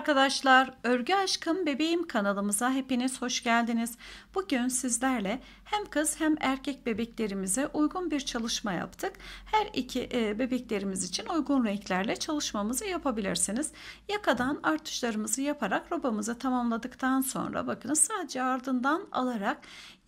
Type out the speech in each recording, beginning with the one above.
arkadaşlar, Örgü Aşkım Bebeğim kanalımıza hepiniz hoş geldiniz. Bugün sizlerle hem kız hem erkek bebeklerimize uygun bir çalışma yaptık. Her iki e, bebeklerimiz için uygun renklerle çalışmamızı yapabilirsiniz. Yakadan artışlarımızı yaparak robamızı tamamladıktan sonra bakın sadece ardından alarak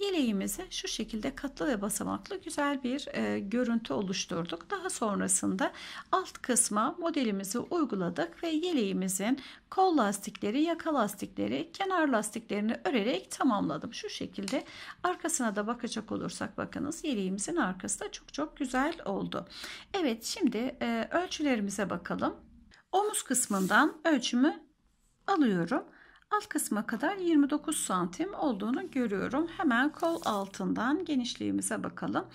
yeleğimizi şu şekilde katlı ve basamaklı güzel bir e, görüntü oluşturduk. Daha sonrasında alt kısma modelimizi uyguladık ve yeleğimizin kol kol lastikleri, yaka lastikleri, kenar lastiklerini örerek tamamladım. Şu şekilde arkasına da bakacak olursak bakınız yeleğimizin arkası da çok çok güzel oldu. Evet şimdi e, ölçülerimize bakalım. Omuz kısmından ölçümü alıyorum. Alt kısma kadar 29 santim olduğunu görüyorum. Hemen kol altından genişliğimize bakalım.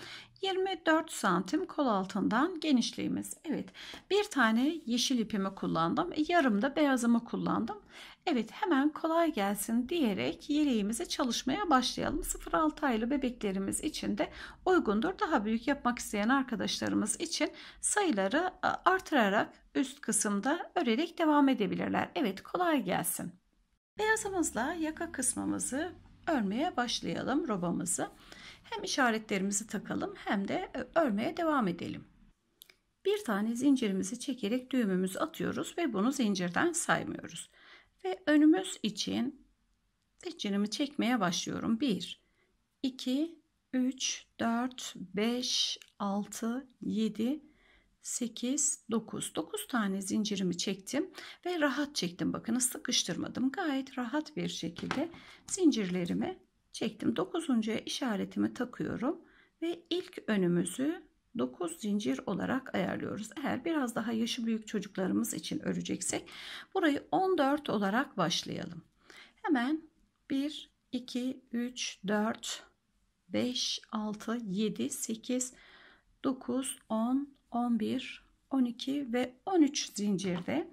24 santim kol altından genişliğimiz. Evet bir tane yeşil ipimi kullandım. E, Yarım da beyazımı kullandım. Evet hemen kolay gelsin diyerek yeleğimizi çalışmaya başlayalım. 0-6 aylı bebeklerimiz için de uygundur. Daha büyük yapmak isteyen arkadaşlarımız için sayıları e, artırarak üst kısımda örerek devam edebilirler. Evet kolay gelsin. Beyazımızla yaka kısmımızı örmeye başlayalım robamızı. Hem işaretlerimizi takalım hem de e, örmeye devam edelim. Bir tane zincirimizi çekerek düğümümüzü atıyoruz ve bunu zincirden saymıyoruz. Ve önümüz için zincirimi çekmeye başlıyorum. 1, 2, 3, 4, 5, 6, 7, 8, 9. 9 tane zincirimi çektim ve rahat çektim. Bakın sıkıştırmadım. Gayet rahat bir şekilde zincirlerimi çektim. Dokuzuncuya işaretimi takıyorum ve ilk önümüzü 9 zincir olarak ayarlıyoruz. Eğer biraz daha yaşı büyük çocuklarımız için öreceksek burayı 14 olarak başlayalım. Hemen 1, 2, 3, 4, 5, 6, 7, 8, 9, 10, 11, 12 ve 13 zincirde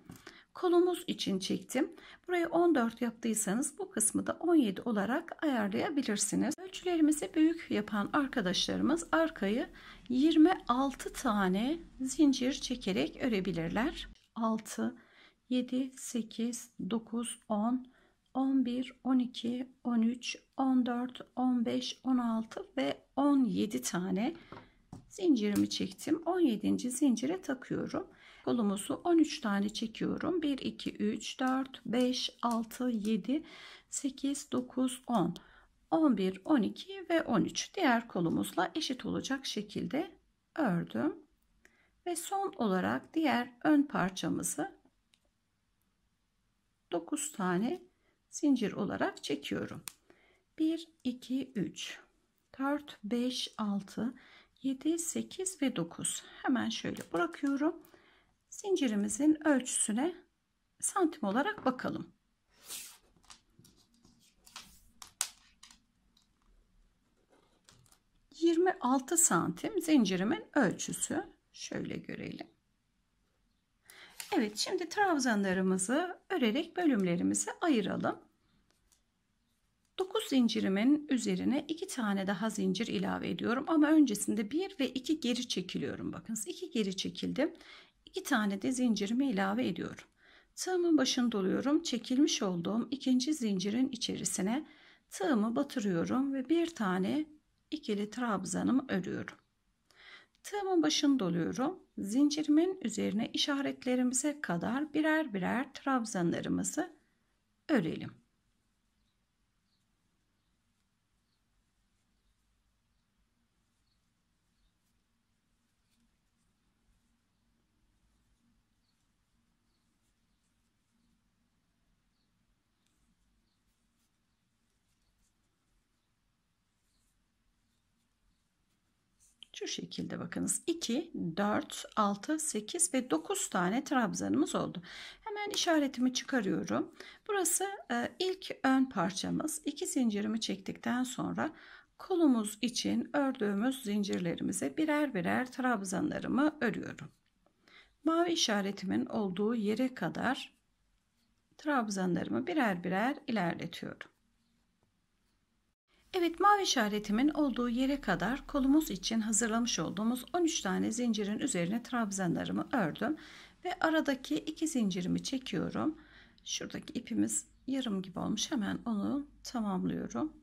kolumuz için çektim. Burayı 14 yaptıysanız bu kısmı da 17 olarak ayarlayabilirsiniz. Ölçülerimizi büyük yapan arkadaşlarımız arkayı 26 tane zincir çekerek örebilirler. 6, 7, 8, 9, 10, 11, 12, 13, 14, 15, 16 ve 17 tane zincirimi çektim. 17. zincire takıyorum. Kolumuzu 13 tane çekiyorum. 1, 2, 3, 4, 5, 6, 7, 8, 9, 10, 11, 12 ve 13. Diğer kolumuzla eşit olacak şekilde ördüm. Ve son olarak diğer ön parçamızı 9 tane zincir olarak çekiyorum. 1, 2, 3, 4, 5, 6, 7, 8 ve 9. Hemen şöyle bırakıyorum zincirimizin ölçüsüne santim olarak bakalım. Yirmi altı santim zincirimin ölçüsü. Şöyle görelim. Evet şimdi trabzanlarımızı örerek bölümlerimizi ayıralım. 9 zincirimin üzerine 2 tane daha zincir ilave ediyorum ama öncesinde 1 ve 2 geri çekiliyorum. Bakınız 2 geri çekildim. 2 tane de zincirimi ilave ediyorum. Tığımın başını doluyorum. Çekilmiş olduğum ikinci zincirin içerisine tığımı batırıyorum ve bir tane ikili trabzanımı örüyorum. Tığımın başını doluyorum. Zincirimin üzerine işaretlerimize kadar birer birer trabzanlarımızı örelim. Şu şekilde bakınız 2, 4, 6, 8 ve 9 tane trabzanımız oldu. Hemen işaretimi çıkarıyorum. Burası e, ilk ön parçamız. 2 zincirimi çektikten sonra kolumuz için ördüğümüz zincirlerimize birer birer trabzanlarımı örüyorum. Mavi işaretimin olduğu yere kadar trabzanlarımı birer birer ilerletiyorum. Evet mavi işaretimin olduğu yere kadar kolumuz için hazırlamış olduğumuz 13 tane zincirin üzerine trabzanlarımı ördüm. Ve aradaki iki zincirimi çekiyorum. Şuradaki ipimiz yarım gibi olmuş hemen onu tamamlıyorum.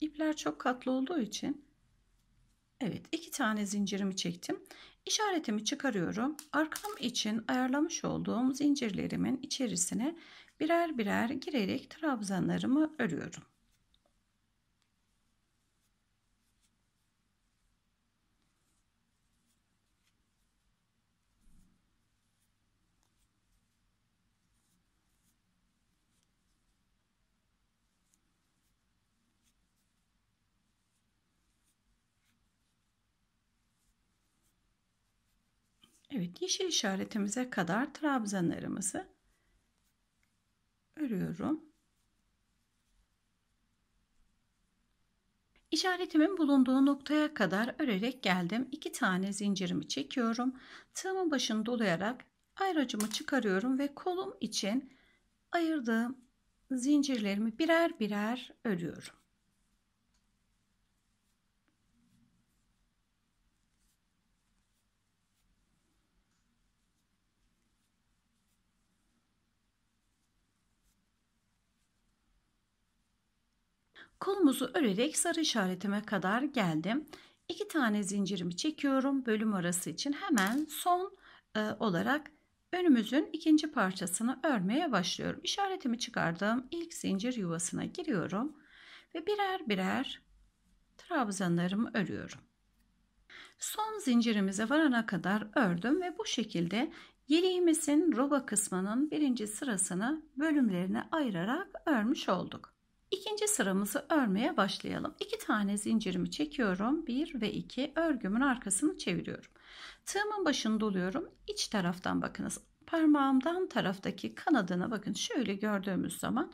İpler çok katlı olduğu için Evet iki tane zincirimi çektim. İşaretimi çıkarıyorum. Arkam için ayarlamış olduğum zincirlerimin içerisine birer birer girerek trabzanlarımı örüyorum. Evet yeşil işaretimize kadar trabzanlarımızı örüyorum. İşaretimin bulunduğu noktaya kadar örerek geldim. İki tane zincirimi çekiyorum. Tığımın başını dolayarak ayracımı çıkarıyorum ve kolum için ayırdığım zincirlerimi birer birer örüyorum. Kolumuzu örerek sarı işaretime kadar geldim. İki tane zincirimi çekiyorum bölüm arası için. Hemen son e, olarak önümüzün ikinci parçasını örmeye başlıyorum. İşaretimi çıkardığım ilk zincir yuvasına giriyorum ve birer birer trabzanlarımı örüyorum. Son zincirimize varana kadar ördüm ve bu şekilde yeleğimizin roba kısmının birinci sırasını bölümlerine ayırarak örmüş olduk. İkinci sıramızı örmeye başlayalım. İki tane zincirimi çekiyorum. Bir ve iki örgümün arkasını çeviriyorum. Tığımın başını doluyorum. İç taraftan bakınız. Parmağımdan taraftaki kanadına bakın. Şöyle gördüğümüz zaman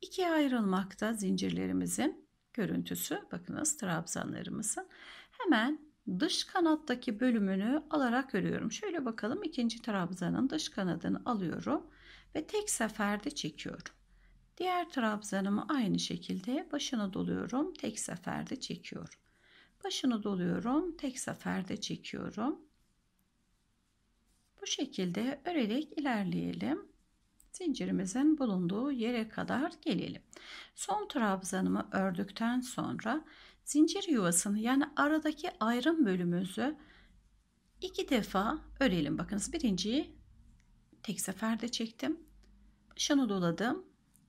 ikiye ayrılmakta zincirlerimizin görüntüsü. Bakınız trabzanlarımızın. Hemen dış kanattaki bölümünü alarak örüyorum. Şöyle bakalım ikinci trabzanın dış kanadını alıyorum ve tek seferde çekiyorum. Diğer trabzanımı aynı şekilde başına doluyorum. Tek seferde çekiyorum. Başını doluyorum. Tek seferde çekiyorum. Bu şekilde örerek ilerleyelim. Zincirimizin bulunduğu yere kadar gelelim. Son trabzanımı ördükten sonra zincir yuvasını yani aradaki ayrım bölümümüzü iki defa örelim. Bakınız birinciyi tek seferde çektim. Başını doladım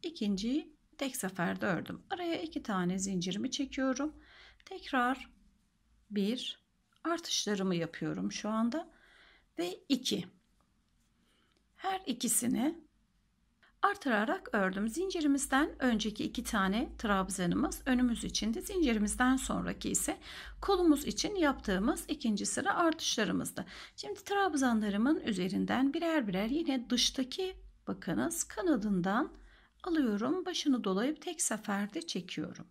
ikinciyi tek seferde ördüm. Araya iki tane zincirimi çekiyorum. Tekrar bir artışlarımı yapıyorum şu anda ve iki. Her ikisini artırarak ördüm. Zincirimizden önceki iki tane trabzanımız önümüz içindi. Zincirimizden sonraki ise kolumuz için yaptığımız ikinci sıra artışlarımızdı. Şimdi trabzanlarımın üzerinden birer birer yine dıştaki bakınız kanadından alıyorum başını dolayıp tek seferde çekiyorum.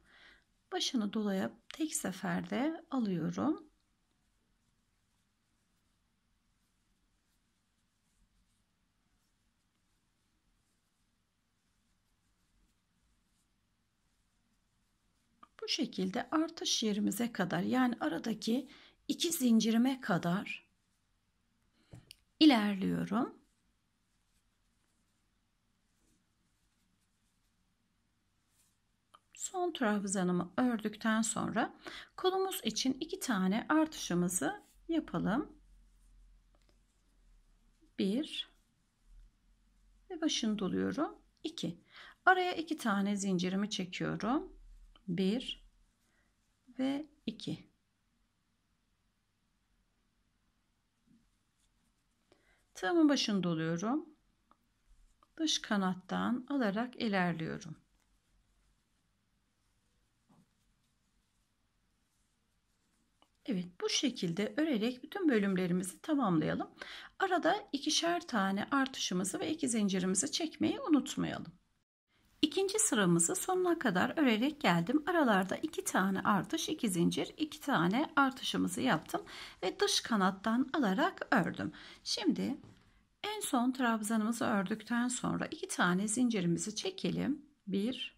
Başını dolayıp tek seferde alıyorum. Bu şekilde artış yerimize kadar yani aradaki iki zincirime kadar ilerliyorum. Son trabzanımı ördükten sonra kolumuz için iki tane artışımızı yapalım. Bir ve başını doluyorum. İki. Araya iki tane zincirimi çekiyorum. Bir ve iki. Tığımın başını doluyorum. Dış kanattan alarak ilerliyorum. Evet bu şekilde örerek bütün bölümlerimizi tamamlayalım. Arada ikişer tane artışımızı ve iki zincirimizi çekmeyi unutmayalım. İkinci sıramızı sonuna kadar örerek geldim. Aralarda iki tane artış, iki zincir, iki tane artışımızı yaptım ve dış kanattan alarak ördüm. Şimdi en son trabzanımızı ördükten sonra iki tane zincirimizi çekelim. Bir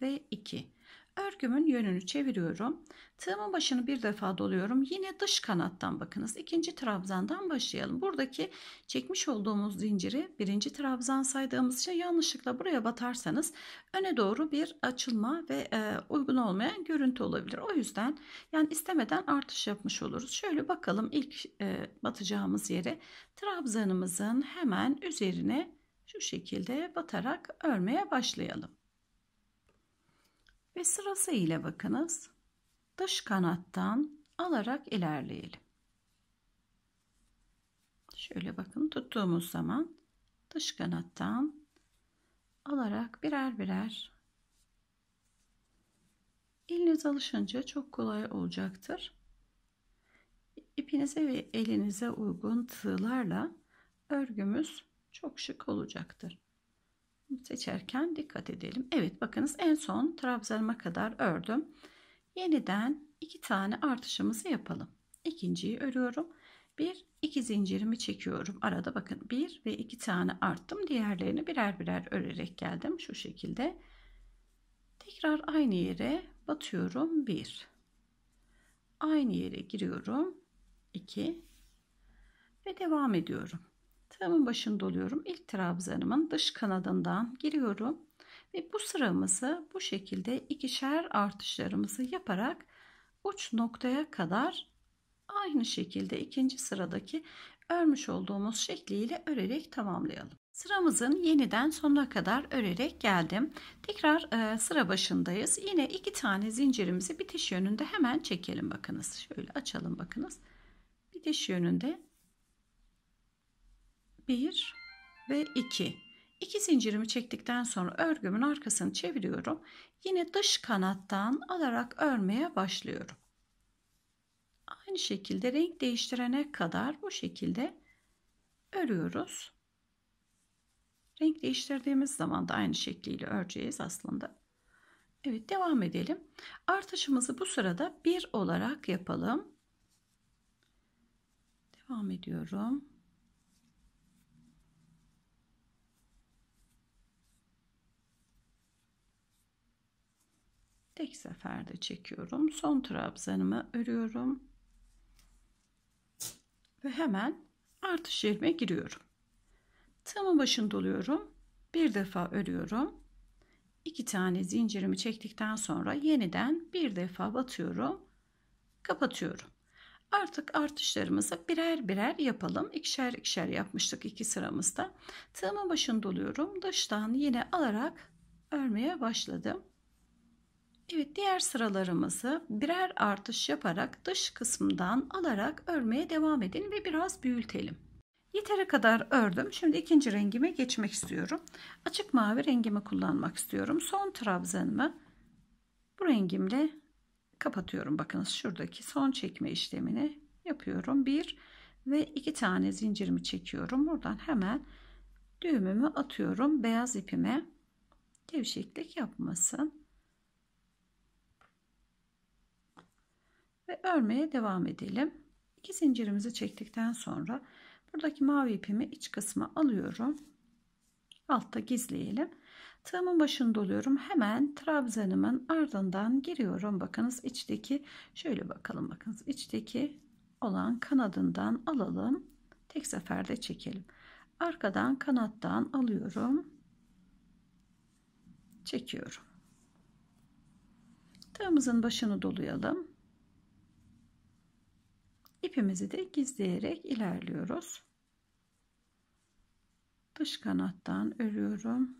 ve iki. Örgümün yönünü çeviriyorum. Tığımın başını bir defa doluyorum. Yine dış kanattan bakınız. ikinci trabzandan başlayalım. Buradaki çekmiş olduğumuz zinciri birinci trabzan saydığımız için şey yanlışlıkla buraya batarsanız öne doğru bir açılma ve e, uygun olmayan görüntü olabilir. O yüzden yani istemeden artış yapmış oluruz. Şöyle bakalım ilk e, batacağımız yere trabzanımızın hemen üzerine şu şekilde batarak örmeye başlayalım. Ve sırası ile bakınız. Dış kanattan alarak ilerleyelim. Şöyle bakın tuttuğumuz zaman dış kanattan alarak birer birer eliniz alışınca çok kolay olacaktır. İpinize ve elinize uygun tığlarla örgümüz çok şık olacaktır seçerken dikkat edelim. Evet bakınız en son trabzanıma kadar ördüm. Yeniden iki tane artışımızı yapalım. İkinciyi örüyorum. Bir, iki zincirimi çekiyorum. Arada bakın bir ve iki tane arttım. Diğerlerini birer birer örerek geldim. Şu şekilde. Tekrar aynı yere batıyorum. Bir. Aynı yere giriyorum. İki. Ve devam ediyorum. Sıramın başında oluyorum. İlk trabzanımın dış kanadından giriyorum. Ve bu sıramızı bu şekilde ikişer artışlarımızı yaparak uç noktaya kadar aynı şekilde ikinci sıradaki örmüş olduğumuz şekliyle örerek tamamlayalım. Sıramızın yeniden sonuna kadar örerek geldim. Tekrar e, sıra başındayız. Yine iki tane zincirimizi bitiş yönünde hemen çekelim bakınız. Şöyle açalım bakınız. Bitiş yönünde 1 ve 2. 2 zincirimi çektikten sonra örgümün arkasını çeviriyorum. Yine dış kanattan alarak örmeye başlıyorum. Aynı şekilde renk değiştirene kadar bu şekilde örüyoruz. Renk değiştirdiğimiz zaman da aynı şekliyle öreceğiz aslında. Evet devam edelim. Artışımızı bu sırada 1 olarak yapalım. Devam ediyorum. tek seferde çekiyorum. Son trabzanımı örüyorum. Ve hemen artış yerime giriyorum. Tığımın başını doluyorum. Bir defa örüyorum. İki tane zincirimi çektikten sonra yeniden bir defa batıyorum. Kapatıyorum. Artık artışlarımızı birer birer yapalım. İkişer ikişer yapmıştık iki sıramızda. Tığımın başını doluyorum. Dıştan yine alarak örmeye başladım. Evet diğer sıralarımızı birer artış yaparak dış kısımdan alarak örmeye devam edin ve biraz büyütelim. Yeteri kadar ördüm. Şimdi ikinci rengime geçmek istiyorum. Açık mavi rengimi kullanmak istiyorum. Son trabzanımı bu rengimle kapatıyorum. Bakınız şuradaki son çekme işlemini yapıyorum. Bir ve iki tane zincirimi çekiyorum. Buradan hemen düğümümü atıyorum. Beyaz ipime gevşeklik yapmasın. ve örmeye devam edelim. İki zincirimizi çektikten sonra buradaki mavi ipimi iç kısma alıyorum. Altta gizleyelim. Tığımın başını doluyorum. Hemen trabzanımın ardından giriyorum. Bakınız içteki şöyle bakalım bakınız içteki olan kanadından alalım. Tek seferde çekelim. Arkadan kanattan alıyorum. Çekiyorum. Tığımızın başını dolayalım. İpimizi de gizleyerek ilerliyoruz. Dış kanattan örüyorum.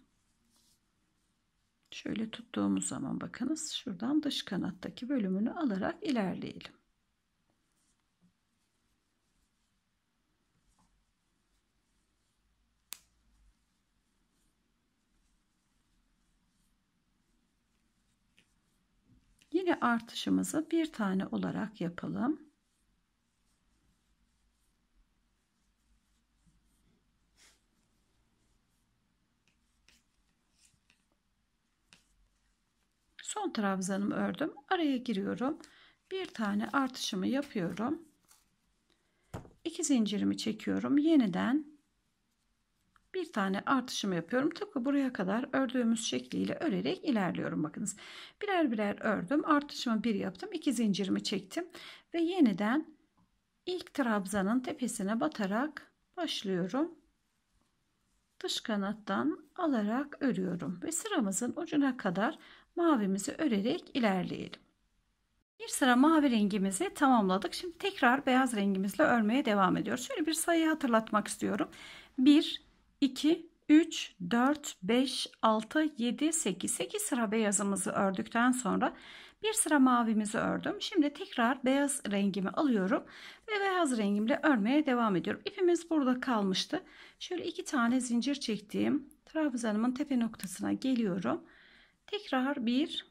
Şöyle tuttuğumuz zaman bakınız şuradan dış kanattaki bölümünü alarak ilerleyelim. Yine artışımızı bir tane olarak yapalım. son trabzanımı ördüm araya giriyorum bir tane artışımı yapıyorum iki zincirimi çekiyorum yeniden bir tane artışımı yapıyorum tıpkı buraya kadar ördüğümüz şekliyle örerek ilerliyorum bakınız birer birer ördüm artışımı bir yaptım iki zincirimi çektim ve yeniden ilk trabzanın tepesine batarak başlıyorum dış kanattan alarak örüyorum ve sıramızın ucuna kadar mavimizi örerek ilerleyelim. Bir sıra mavi rengimizi tamamladık. Şimdi tekrar beyaz rengimizle örmeye devam ediyoruz. Şöyle bir sayıyı hatırlatmak istiyorum. 1, 2, 3, 4, 5, 6, 7, 8. 8 sıra beyazımızı ördükten sonra bir sıra mavimizi ördüm. Şimdi tekrar beyaz rengimi alıyorum ve beyaz rengimle örmeye devam ediyorum. İpimiz burada kalmıştı. Şöyle iki tane zincir çektiğim trabzanımın tepe noktasına geliyorum tekrar bir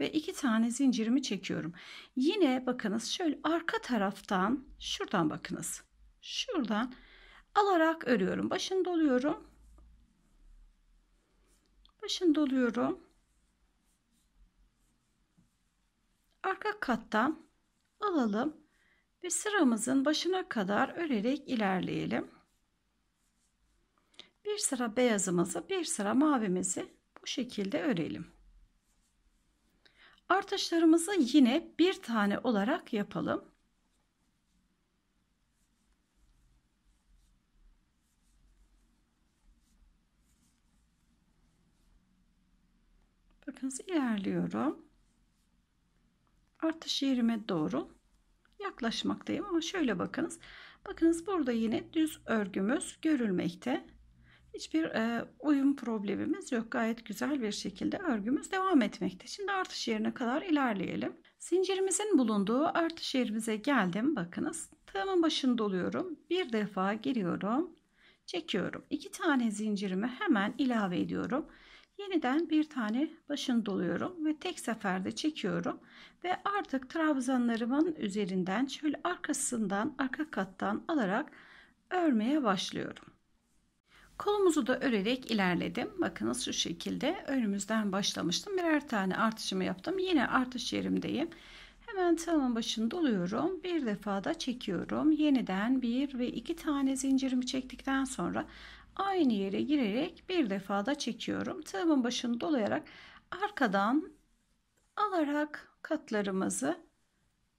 ve iki tane zincirimi çekiyorum. Yine bakınız şöyle arka taraftan şuradan bakınız. Şuradan alarak örüyorum. Başını doluyorum. Başını doluyorum. Arka kattan alalım ve sıramızın başına kadar örerek ilerleyelim. Bir sıra beyazımızı, bir sıra mavimizi bu şekilde örelim. Artışlarımızı yine bir tane olarak yapalım. Bakınız ilerliyorum. Artış yerime doğru yaklaşmaktayım ama şöyle bakınız. Bakınız burada yine düz örgümüz görülmekte hiçbir e, uyum problemimiz yok. Gayet güzel bir şekilde örgümüz devam etmekte. Şimdi artış yerine kadar ilerleyelim. Zincirimizin bulunduğu artış yerimize geldim. Bakınız tığımın başını doluyorum. Bir defa giriyorum. Çekiyorum. İki tane zincirimi hemen ilave ediyorum. Yeniden bir tane başını doluyorum ve tek seferde çekiyorum ve artık trabzanlarımın üzerinden şöyle arkasından arka kattan alarak örmeye başlıyorum. Kolumuzu da örerek ilerledim. Bakınız şu şekilde önümüzden başlamıştım. Birer tane artışımı yaptım. Yine artış yerimdeyim. Hemen tığımın başını doluyorum. Bir defa da çekiyorum. Yeniden bir ve iki tane zincirimi çektikten sonra aynı yere girerek bir defa da çekiyorum. Tığımın başını dolayarak arkadan alarak katlarımızı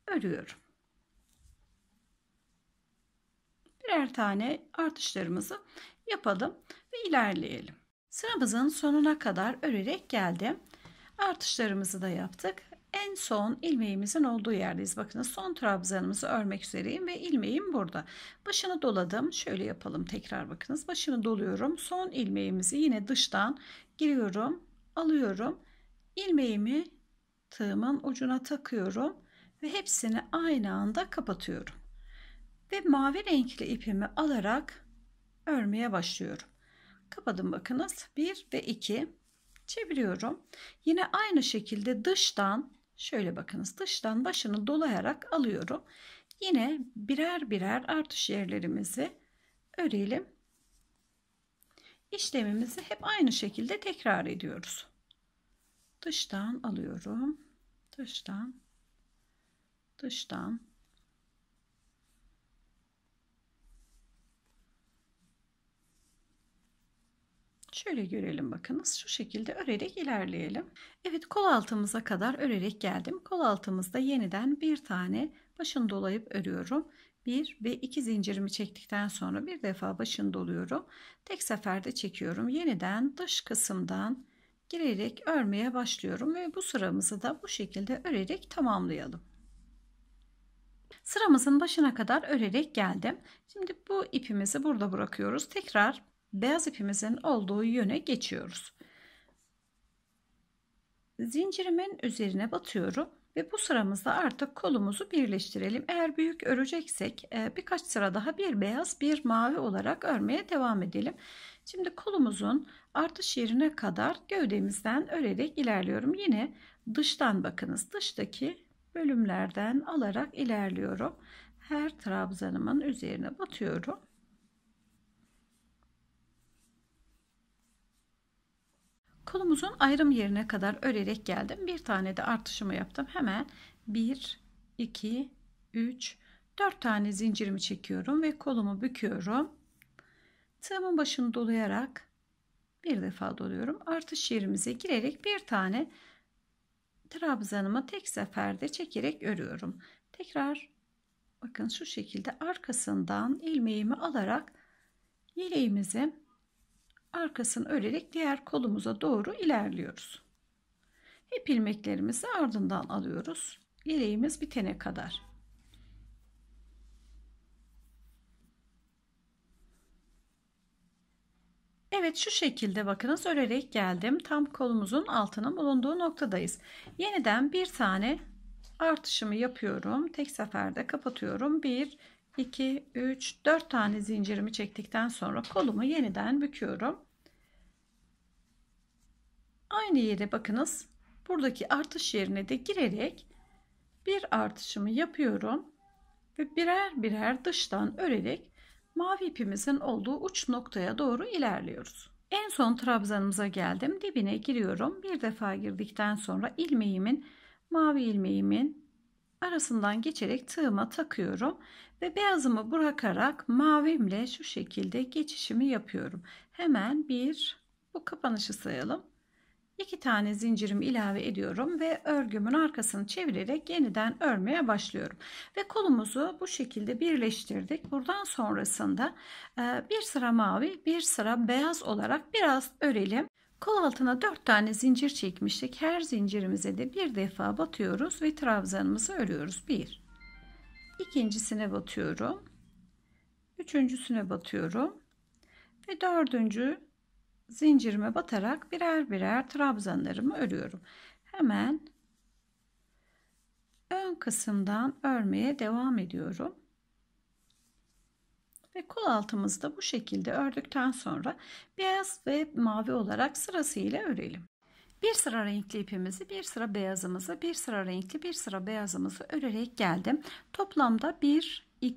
örüyorum. Birer tane artışlarımızı yapalım ve ilerleyelim. Sıramızın sonuna kadar örerek geldim. Artışlarımızı da yaptık. En son ilmeğimizin olduğu yerdeyiz. Bakınız son trabzanımızı örmek üzereyim ve ilmeğim burada. Başını doladım. Şöyle yapalım tekrar bakınız. Başını doluyorum. Son ilmeğimizi yine dıştan giriyorum. Alıyorum. İlmeğimi tığımın ucuna takıyorum ve hepsini aynı anda kapatıyorum. Ve mavi renkli ipimi alarak örmeye başlıyorum. Kapadım bakınız. 1 ve 2 çeviriyorum. Yine aynı şekilde dıştan şöyle bakınız dıştan başını dolayarak alıyorum. Yine birer birer artış yerlerimizi örelim. İşlemimizi hep aynı şekilde tekrar ediyoruz. Dıştan alıyorum. Dıştan. Dıştan. Şöyle görelim bakınız şu şekilde örerek ilerleyelim. Evet kol altımıza kadar örerek geldim. Kol altımızda yeniden bir tane başın dolayıp örüyorum. 1 ve 2 zincirimi çektikten sonra bir defa başını doluyorum. Tek seferde çekiyorum. Yeniden dış kısımdan girerek örmeye başlıyorum ve bu sıramızı da bu şekilde örerek tamamlayalım. Sıramızın başına kadar örerek geldim. Şimdi bu ipimizi burada bırakıyoruz. Tekrar beyaz ipimizin olduğu yöne geçiyoruz. Zincirimin üzerine batıyorum ve bu sıramızda artık kolumuzu birleştirelim. Eğer büyük öreceksek e, birkaç sıra daha bir beyaz bir mavi olarak örmeye devam edelim. Şimdi kolumuzun artış yerine kadar gövdemizden örerek ilerliyorum. Yine dıştan bakınız dıştaki bölümlerden alarak ilerliyorum. Her trabzanımın üzerine batıyorum. Kolumuzun ayrım yerine kadar örerek geldim. Bir tane de artışımı yaptım. Hemen 1, 2, 3, 4 tane zincirimi çekiyorum ve kolumu büküyorum. Tığımın başını dolayarak bir defa doluyorum. Artış yerimize girerek bir tane trabzanımı tek seferde çekerek örüyorum. Tekrar bakın şu şekilde arkasından ilmeğimi alarak yeleğimizi arkasını örerek diğer kolumuza doğru ilerliyoruz. Hep ilmeklerimizi ardından alıyoruz. Yeleğimiz bitene kadar. Evet şu şekilde bakınız örerek geldim. Tam kolumuzun altının bulunduğu noktadayız. Yeniden bir tane artışımı yapıyorum. Tek seferde kapatıyorum. 1, 2, 3, 4 tane zincirimi çektikten sonra kolumu yeniden büküyorum. Aynı yere bakınız. Buradaki artış yerine de girerek bir artışımı yapıyorum ve birer birer dıştan örerek mavi ipimizin olduğu uç noktaya doğru ilerliyoruz. En son trabzanımıza geldim. Dibine giriyorum. Bir defa girdikten sonra ilmeğimin mavi ilmeğimin arasından geçerek tığıma takıyorum ve beyazımı bırakarak mavimle şu şekilde geçişimi yapıyorum. Hemen bir bu kapanışı sayalım. 2 tane zincirimi ilave ediyorum ve örgümün arkasını çevirerek yeniden örmeye başlıyorum. Ve kolumuzu bu şekilde birleştirdik. Buradan sonrasında e, bir sıra mavi bir sıra beyaz olarak biraz örelim. Kol altına 4 tane zincir çekmiştik. Her zincirimize de bir defa batıyoruz ve trabzanımızı örüyoruz. 1 İkincisine batıyorum. Üçüncüsüne batıyorum. Ve dördüncü zincirime batarak birer birer trabzanlarımı örüyorum. Hemen ön kısımdan örmeye devam ediyorum. Ve kol altımızda bu şekilde ördükten sonra beyaz ve mavi olarak sırasıyla örelim. Bir sıra renkli ipimizi, bir sıra beyazımızı, bir sıra renkli, bir sıra beyazımızı örerek geldim. Toplamda bir 2,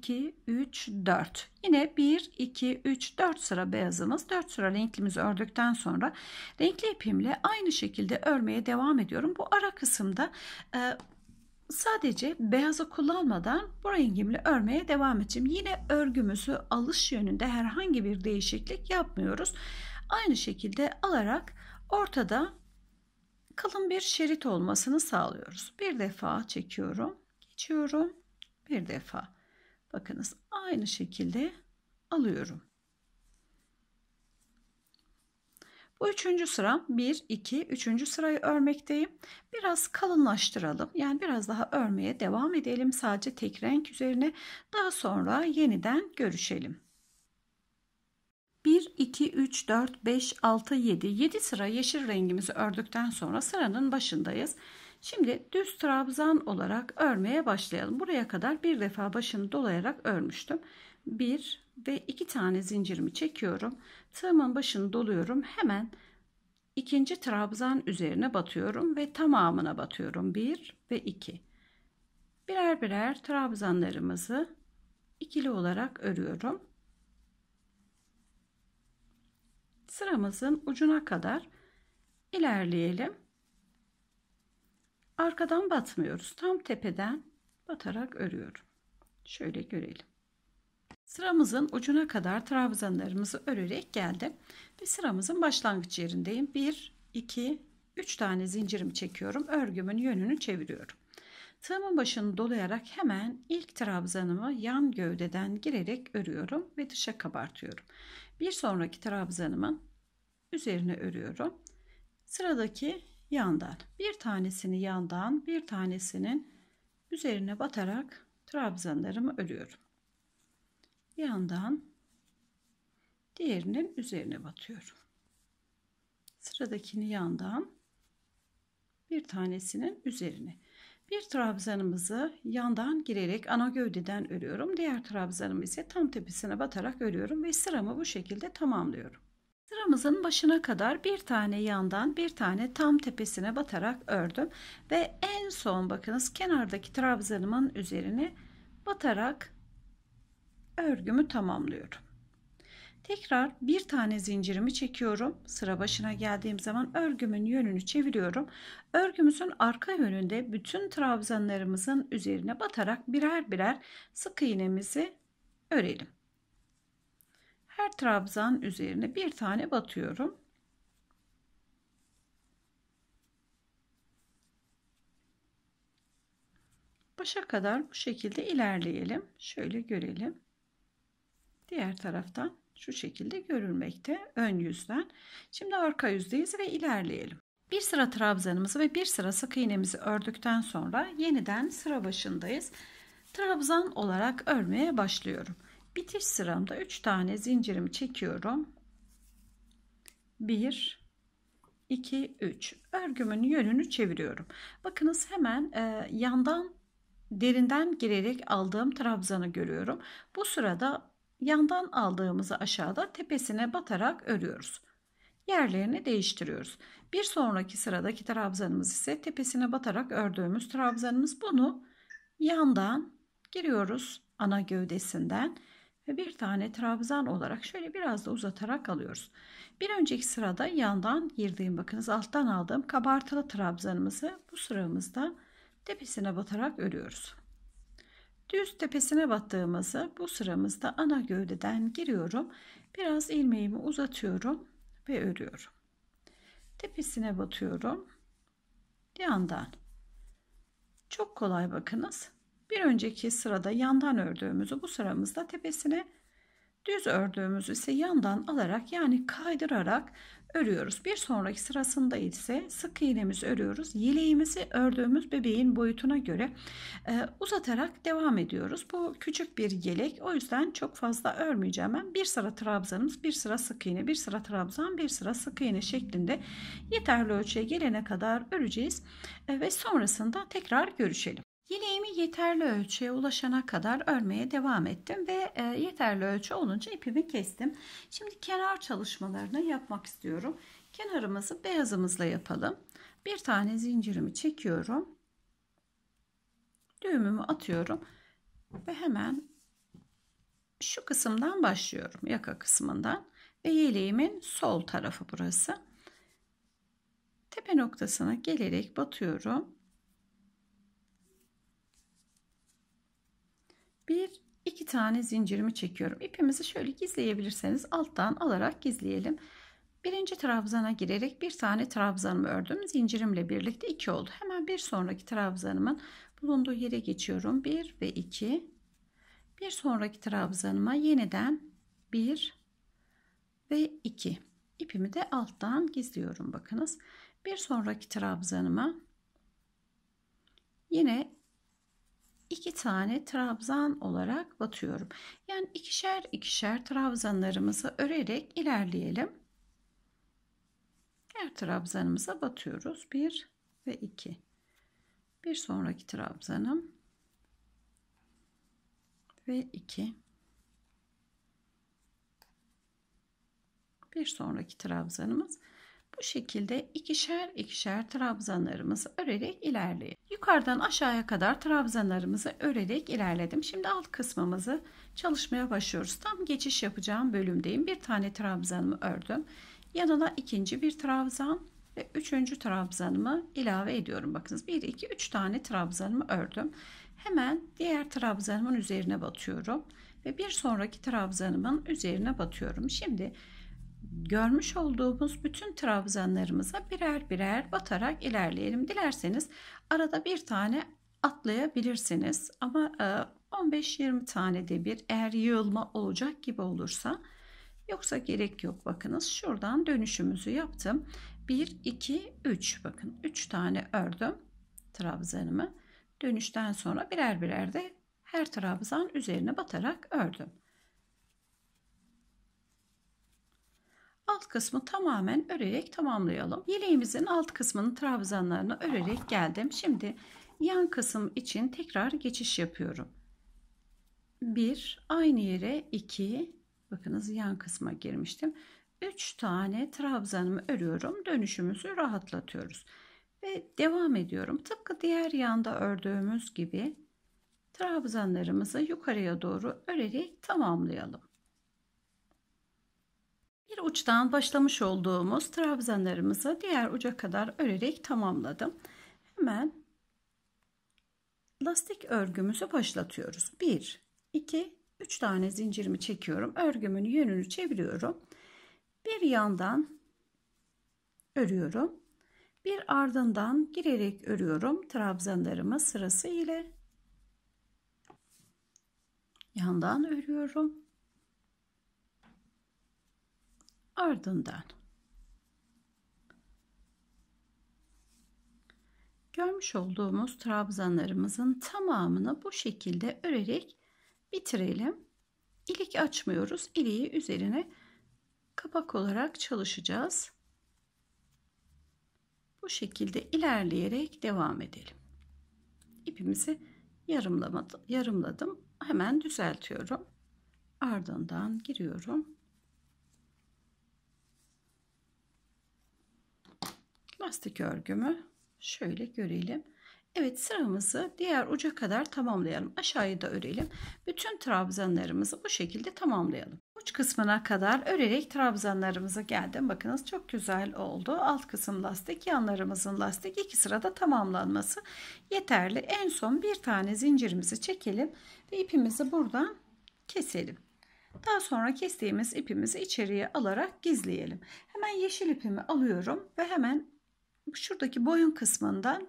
3, 4. Yine 1, 2, 3, 4 sıra beyazımız. 4 sıra renklimizi ördükten sonra renkli ipimle aynı şekilde örmeye devam ediyorum. Bu ara kısımda e, sadece beyazı kullanmadan bu rengimle örmeye devam edeceğim. Yine örgümüzü alış yönünde herhangi bir değişiklik yapmıyoruz. Aynı şekilde alarak ortada kalın bir şerit olmasını sağlıyoruz. Bir defa çekiyorum, geçiyorum, bir defa Bakınız aynı şekilde alıyorum. Bu üçüncü sıram 1, 2, üçüncü sırayı örmekteyim. Biraz kalınlaştıralım. Yani biraz daha örmeye devam edelim. Sadece tek renk üzerine. Daha sonra yeniden görüşelim. 1, 2, 3, 4, 5, 6, 7. 7 sıra yeşil rengimizi ördükten sonra sıranın başındayız. Şimdi düz trabzan olarak örmeye başlayalım. Buraya kadar bir defa başını dolayarak örmüştüm. Bir ve iki tane zincirimi çekiyorum. Tığımın başını doluyorum. Hemen ikinci trabzan üzerine batıyorum ve tamamına batıyorum. Bir ve iki. Birer birer trabzanlarımızı ikili olarak örüyorum. Sıramızın ucuna kadar ilerleyelim. Arkadan batmıyoruz. Tam tepeden batarak örüyorum. Şöyle görelim. Sıramızın ucuna kadar trabzanlarımızı örerek geldim. Ve sıramızın başlangıç yerindeyim. 1, 2, 3 tane zincirimi çekiyorum. Örgümün yönünü çeviriyorum. Tığımın başını dolayarak hemen ilk trabzanımı yan gövdeden girerek örüyorum ve dışa kabartıyorum. Bir sonraki trabzanımın üzerine örüyorum. Sıradaki yandan. Bir tanesini yandan, bir tanesinin üzerine batarak trabzanlarımı örüyorum. Yandan diğerinin üzerine batıyorum. Sıradakini yandan bir tanesinin üzerine. Bir trabzanımızı yandan girerek ana gövdeden örüyorum. Diğer trabzanımı ise tam tepesine batarak örüyorum ve sıramı bu şekilde tamamlıyorum. Sıramızın başına kadar bir tane yandan bir tane tam tepesine batarak ördüm ve en son bakınız kenardaki trabzanımın üzerine batarak örgümü tamamlıyorum. Tekrar bir tane zincirimi çekiyorum. Sıra başına geldiğim zaman örgümün yönünü çeviriyorum. Örgümüzün arka yönünde bütün trabzanlarımızın üzerine batarak birer birer sık iğnemizi örelim. Her trabzan üzerine bir tane batıyorum. Başa kadar bu şekilde ilerleyelim. Şöyle görelim. Diğer taraftan şu şekilde görülmekte ön yüzden. Şimdi arka yüzdeyiz ve ilerleyelim. Bir sıra trabzanımızı ve bir sıra sık iğnemizi ördükten sonra yeniden sıra başındayız. Trabzan olarak örmeye başlıyorum bitiş sıramda 3 tane zincirimi çekiyorum 1 2 3 örgümün yönünü çeviriyorum bakınız hemen e, yandan derinden girerek aldığım trabzanı görüyorum bu sırada yandan aldığımızı aşağıda tepesine batarak örüyoruz yerlerini değiştiriyoruz. Bir sonraki sıradaki trabzanımız ise tepesine batarak ördüğümüz trabzanımız. Bunu yandan giriyoruz ana gövdesinden ve bir tane trabzan olarak şöyle biraz da uzatarak alıyoruz. Bir önceki sırada yandan girdiğim bakınız alttan aldığım kabartılı trabzanımızı bu sıramızda tepesine batarak örüyoruz. Düz tepesine battığımızı bu sıramızda ana gövdeden giriyorum. Biraz ilmeğimi uzatıyorum ve örüyorum. Tepesine batıyorum. Yandan. Çok kolay bakınız. Bir önceki sırada yandan ördüğümüzü bu sıramızda tepesine düz ördüğümüzü ise yandan alarak yani kaydırarak örüyoruz. Bir sonraki sırasında ise sık iğnemizi örüyoruz. Yeleğimizi ördüğümüz bebeğin boyutuna göre e, uzatarak devam ediyoruz. Bu küçük bir yelek. O yüzden çok fazla örmeyeceğim ben. Bir sıra trabzanımız, bir sıra sık iğne, bir sıra trabzan, bir sıra sık iğne şeklinde yeterli ölçüye gelene kadar öreceğiz. E, ve sonrasında tekrar görüşelim. Yeleğimi yeterli ölçüye ulaşana kadar örmeye devam ettim ve e, yeterli ölçü olunca ipimi kestim. Şimdi kenar çalışmalarını yapmak istiyorum. Kenarımızı beyazımızla yapalım. Bir tane zincirimi çekiyorum. Düğümümü atıyorum ve hemen şu kısımdan başlıyorum. Yaka kısmından ve yeleğimin sol tarafı burası. Tepe noktasına gelerek batıyorum bir iki tane zincirimi çekiyorum. İpimizi şöyle gizleyebilirseniz alttan alarak gizleyelim. Birinci trabzana girerek bir tane trabzanımı ördüm. Zincirimle birlikte iki oldu. Hemen bir sonraki trabzanımın bulunduğu yere geçiyorum. Bir ve iki. Bir sonraki trabzanıma yeniden bir ve iki. İpimi de alttan gizliyorum bakınız. Bir sonraki trabzanıma yine iki tane trabzan olarak batıyorum. Yani ikişer ikişer trabzanlarımızı örerek ilerleyelim. Her trabzanımıza batıyoruz. 1 ve 2. Bir sonraki trabzanım ve 2. Bir sonraki trabzanımız bu şekilde ikişer ikişer trabzanlarımızı örerek ilerleyelim. Yukarıdan aşağıya kadar trabzanlarımızı örerek ilerledim. Şimdi alt kısmımızı çalışmaya başlıyoruz. Tam geçiş yapacağım bölümdeyim. Bir tane trabzanımı ördüm. Yanına ikinci bir trabzan ve üçüncü trabzanımı ilave ediyorum. Bakınız 1, 2, 3 tane trabzanımı ördüm. Hemen diğer trabzanımın üzerine batıyorum ve bir sonraki trabzanımın üzerine batıyorum. Şimdi görmüş olduğumuz bütün trabzanlarımıza birer birer batarak ilerleyelim. Dilerseniz arada bir tane atlayabilirsiniz ama 15-20 e, tane de bir eğer yığılma olacak gibi olursa yoksa gerek yok bakınız şuradan dönüşümüzü yaptım 1 2 3 bakın 3 tane ördüm trabzanımı dönüşten sonra birer birer de her trabzan üzerine batarak ördüm alt kısmı tamamen örerek tamamlayalım. Yeleğimizin alt kısmının trabzanlarını örerek geldim. Şimdi yan kısım için tekrar geçiş yapıyorum. 1 aynı yere 2 bakınız yan kısma girmiştim. 3 tane trabzanımı örüyorum. Dönüşümüzü rahatlatıyoruz. Ve devam ediyorum. Tıpkı diğer yanda ördüğümüz gibi trabzanlarımızı yukarıya doğru örerek tamamlayalım. Bir uçtan başlamış olduğumuz trabzanlarımızı diğer uca kadar örerek tamamladım. Hemen lastik örgümüzü başlatıyoruz. 1, 2, 3 tane zincirimi çekiyorum. Örgümün yönünü çeviriyorum. Bir yandan örüyorum. Bir ardından girerek örüyorum trabzanlarımı sırası ile. Yandan örüyorum. ardından görmüş olduğumuz trabzanlarımızın tamamını bu şekilde örerek bitirelim. İlik açmıyoruz. İliği üzerine kapak olarak çalışacağız. Bu şekilde ilerleyerek devam edelim. İpimizi yarımladım. Hemen düzeltiyorum. Ardından giriyorum. Plastik örgümü şöyle görelim. Evet sıramızı diğer uca kadar tamamlayalım. Aşağıyı da örelim. Bütün trabzanlarımızı bu şekilde tamamlayalım. Uç kısmına kadar örerek trabzanlarımıza geldim. Bakınız çok güzel oldu. Alt kısım lastik, yanlarımızın lastik iki sırada tamamlanması yeterli. En son bir tane zincirimizi çekelim ve ipimizi buradan keselim. Daha sonra kestiğimiz ipimizi içeriye alarak gizleyelim. Hemen yeşil ipimi alıyorum ve hemen şuradaki boyun kısmından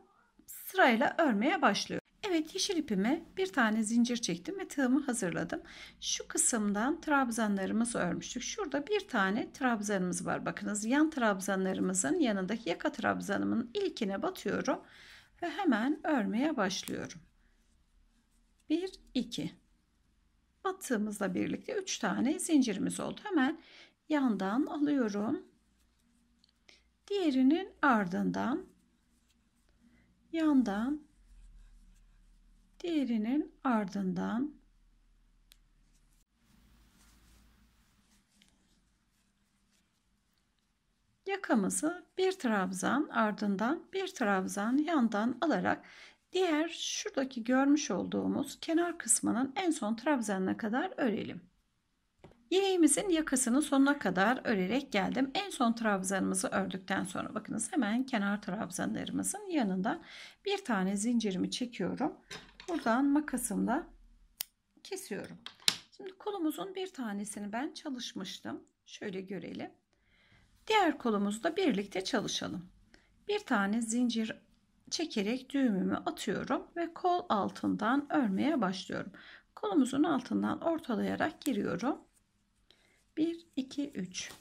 sırayla örmeye başlıyorum. Evet yeşil ipime bir tane zincir çektim ve tığımı hazırladım. Şu kısımdan trabzanlarımızı örmüştük. Şurada bir tane trabzanımız var. Bakınız yan trabzanlarımızın yanındaki yaka trabzanımın ilkine batıyorum ve hemen örmeye başlıyorum. 1 2 Battığımızla birlikte 3 tane zincirimiz oldu. Hemen yandan alıyorum diğerinin ardından yandan diğerinin ardından yakamızı bir trabzan ardından bir trabzan yandan alarak diğer şuradaki görmüş olduğumuz kenar kısmının en son trabzanına kadar örelim. Yeleğimizin yakasını sonuna kadar örerek geldim. En son trabzanımızı ördükten sonra bakınız hemen kenar trabzanlarımızın yanından bir tane zincirimi çekiyorum. Buradan makasımla kesiyorum. Şimdi kolumuzun bir tanesini ben çalışmıştım. Şöyle görelim. Diğer kolumuzda birlikte çalışalım. Bir tane zincir çekerek düğümümü atıyorum ve kol altından örmeye başlıyorum. Kolumuzun altından ortalayarak giriyorum. 1 2 3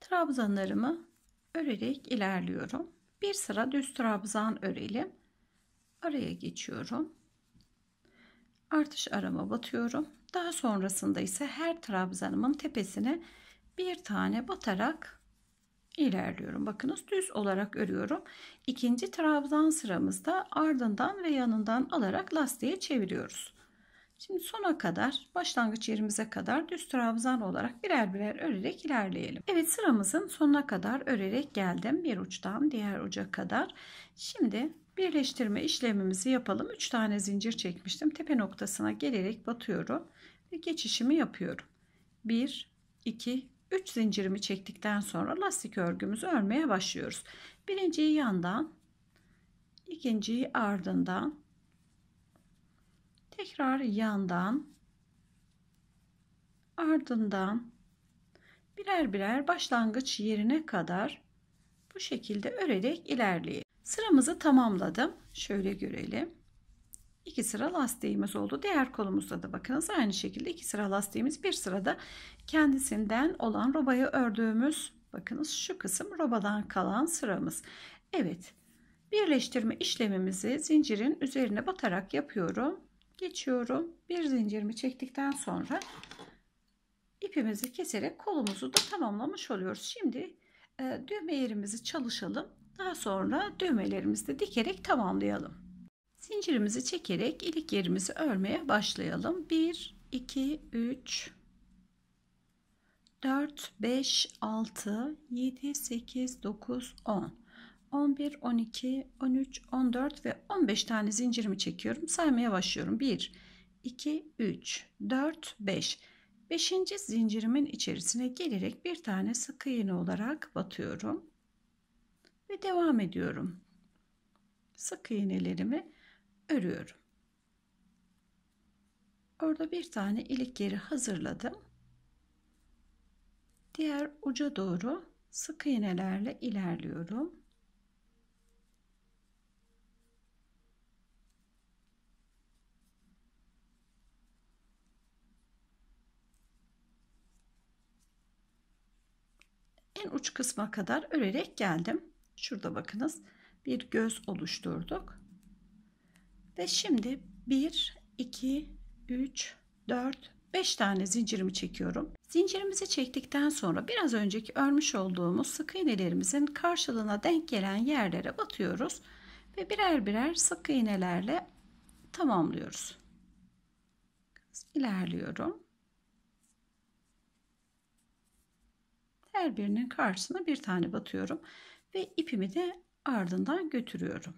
trabzanlarımı örerek ilerliyorum bir sıra düz trabzan örelim araya geçiyorum artış arama batıyorum daha sonrasında ise her trabzanımın tepesine bir tane batarak ilerliyorum. Bakınız düz olarak örüyorum. İkinci trabzan sıramızda ardından ve yanından alarak lastiğe çeviriyoruz. Şimdi sona kadar, başlangıç yerimize kadar düz trabzan olarak birer birer örerek ilerleyelim. Evet sıramızın sonuna kadar örerek geldim. Bir uçtan diğer uca kadar. Şimdi birleştirme işlemimizi yapalım. 3 tane zincir çekmiştim. Tepe noktasına gelerek batıyorum ve geçişimi yapıyorum. 1, 2, 3 zincirimi çektikten sonra lastik örgümüzü örmeye başlıyoruz. Birinciyi yandan, ikinciyi ardından, Tekrar yandan ardından birer birer başlangıç yerine kadar bu şekilde örerek ilerleyelim. Sıramızı tamamladım. Şöyle görelim. İki sıra lastiğimiz oldu. Diğer kolumuzda da bakınız aynı şekilde iki sıra lastiğimiz bir sırada kendisinden olan robayı ördüğümüz bakınız şu kısım robadan kalan sıramız. Evet birleştirme işlemimizi zincirin üzerine batarak yapıyorum geçiyorum. Bir zincirimi çektikten sonra ipimizi keserek kolumuzu da tamamlamış oluyoruz. Şimdi e, düğme yerimizi çalışalım. Daha sonra düğmelerimizi de dikerek tamamlayalım. Zincirimizi çekerek ilik yerimizi örmeye başlayalım. 1 2 3 4 5 6 7 8 9 10 11, 12, 13, 14 ve 15 tane zincirimi çekiyorum. Saymaya başlıyorum. 1, 2, 3, 4, 5. 5. zincirimin içerisine gelerek bir tane sık iğne olarak batıyorum. Ve devam ediyorum. Sık iğnelerimi örüyorum. Orada bir tane ilik yeri hazırladım. Diğer uca doğru sık iğnelerle ilerliyorum. en uç kısma kadar örerek geldim. Şurada bakınız bir göz oluşturduk. Ve şimdi 1, 2, 3, 4, 5 tane zincirimi çekiyorum. Zincirimizi çektikten sonra biraz önceki örmüş olduğumuz sık iğnelerimizin karşılığına denk gelen yerlere batıyoruz ve birer birer sık iğnelerle tamamlıyoruz. İlerliyorum. her birinin karşısına bir tane batıyorum ve ipimi de ardından götürüyorum.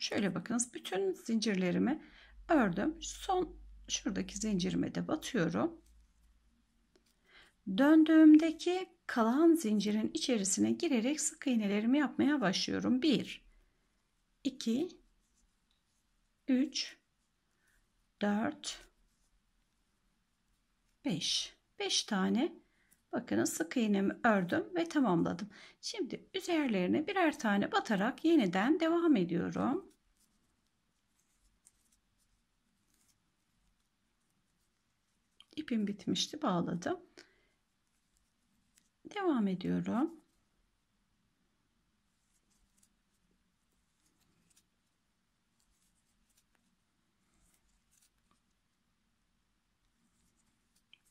Şöyle bakınız bütün zincirlerimi ördüm. Son şuradaki zincirime de batıyorum. Döndüğümdeki kalan zincirin içerisine girerek sık iğnelerimi yapmaya başlıyorum. 1 2 3 4 5 5 tane bakın sık iğnemi ördüm ve tamamladım. Şimdi üzerlerine birer tane batarak yeniden devam ediyorum. İpim bitmişti bağladım. Devam ediyorum.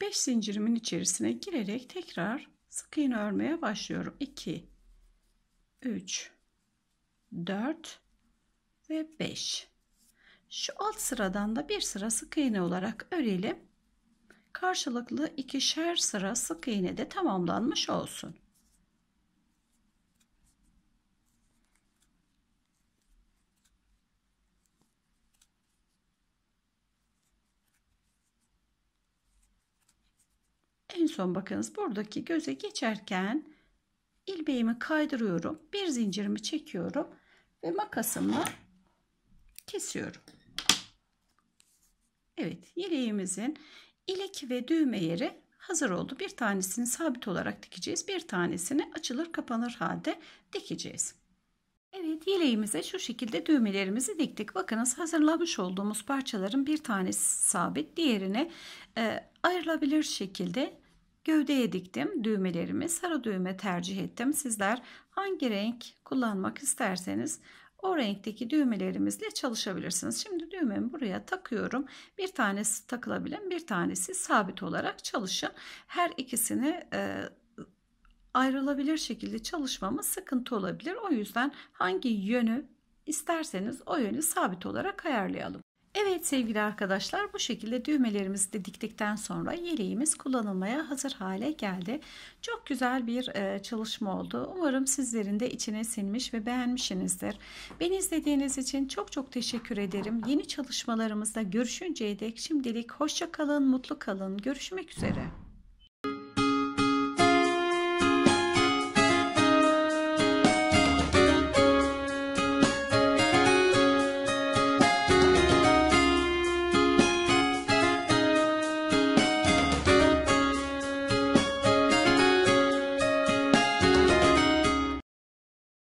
Beş zincirimin içerisine girerek tekrar sık iğne örmeye başlıyorum. 2 3 4 ve 5. Şu alt sıradan da bir sıra sık iğne olarak örelim karşılıklı ikişer sıra sık iğne de tamamlanmış olsun. En son bakınız buradaki göze geçerken ilmeğimi kaydırıyorum. Bir zincirimi çekiyorum ve makasımla kesiyorum. Evet yeleğimizin İlik ve düğme yeri hazır oldu. Bir tanesini sabit olarak dikeceğiz. Bir tanesini açılır kapanır halde dikeceğiz. Evet yeleğimize şu şekilde düğmelerimizi diktik. Bakınız hazırlamış olduğumuz parçaların bir tanesi sabit diğerini e, ayrılabilir şekilde gövdeye diktim. Düğmelerimi sarı düğme tercih ettim. Sizler hangi renk kullanmak isterseniz o renkteki düğmelerimizle çalışabilirsiniz. Şimdi düğmemi buraya takıyorum. Bir tanesi takılabilen, bir tanesi sabit olarak çalışın. Her ikisini e, ayrılabilir şekilde çalışmamız sıkıntı olabilir. O yüzden hangi yönü isterseniz o yönü sabit olarak ayarlayalım. Evet sevgili arkadaşlar bu şekilde düğmelerimizi de diktikten sonra yeleğimiz kullanılmaya hazır hale geldi. Çok güzel bir e, çalışma oldu. Umarım sizlerin de içine sinmiş ve beğenmişsinizdir. Beni izlediğiniz için çok çok teşekkür ederim. Yeni çalışmalarımızda görüşünceye dek şimdilik hoşça kalın, mutlu kalın. Görüşmek üzere.